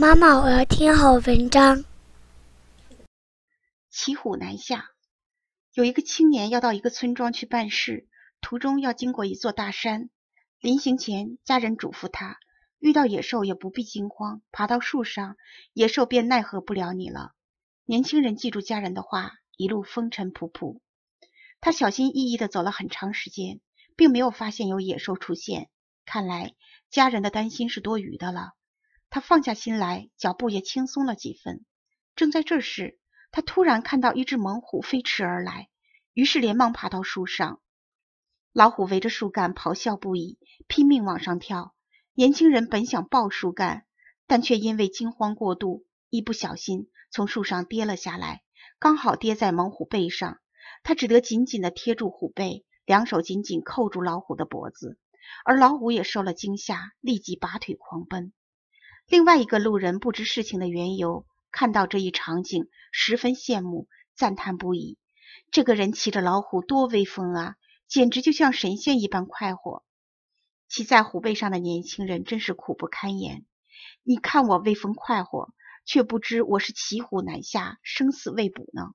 妈妈，我要听好文章。骑虎难下。有一个青年要到一个村庄去办事，途中要经过一座大山。临行前，家人嘱咐他，遇到野兽也不必惊慌，爬到树上，野兽便奈何不了你了。年轻人记住家人的话，一路风尘仆仆。他小心翼翼的走了很长时间，并没有发现有野兽出现，看来家人的担心是多余的了。他放下心来，脚步也轻松了几分。正在这时，他突然看到一只猛虎飞驰而来，于是连忙爬到树上。老虎围着树干咆哮不已，拼命往上跳。年轻人本想抱树干，但却因为惊慌过度，一不小心从树上跌了下来，刚好跌在猛虎背上。他只得紧紧地贴住虎背，两手紧紧扣住老虎的脖子。而老虎也受了惊吓，立即拔腿狂奔。另外一个路人不知事情的缘由，看到这一场景，十分羡慕，赞叹不已。这个人骑着老虎，多威风啊！简直就像神仙一般快活。骑在虎背上的年轻人真是苦不堪言。你看我威风快活，却不知我是骑虎难下，生死未卜呢。